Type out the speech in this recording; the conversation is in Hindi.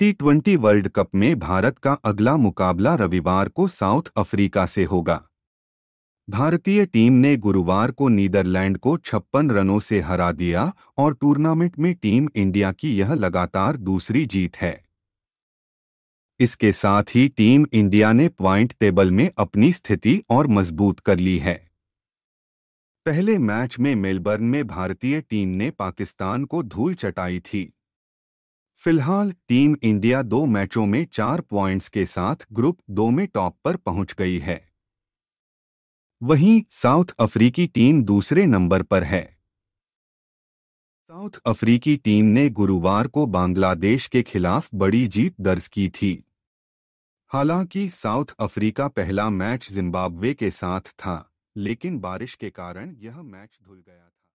टी वर्ल्ड कप में भारत का अगला मुकाबला रविवार को साउथ अफ्रीका से होगा भारतीय टीम ने गुरुवार को नीदरलैंड को छप्पन रनों से हरा दिया और टूर्नामेंट में टीम इंडिया की यह लगातार दूसरी जीत है इसके साथ ही टीम इंडिया ने प्वाइंट टेबल में अपनी स्थिति और मजबूत कर ली है पहले मैच में मेलबर्न में भारतीय टीम ने पाकिस्तान को धूल चटाई थी फिलहाल टीम इंडिया दो मैचों में चार पॉइंट्स के साथ ग्रुप दो में टॉप पर पहुंच गई है वहीं साउथ अफ्रीकी टीम दूसरे नंबर पर है साउथ अफ्रीकी टीम ने गुरुवार को बांग्लादेश के खिलाफ बड़ी जीत दर्ज की थी हालांकि साउथ अफ्रीका पहला मैच जिम्बाब्वे के साथ था लेकिन बारिश के कारण यह मैच धुल गया था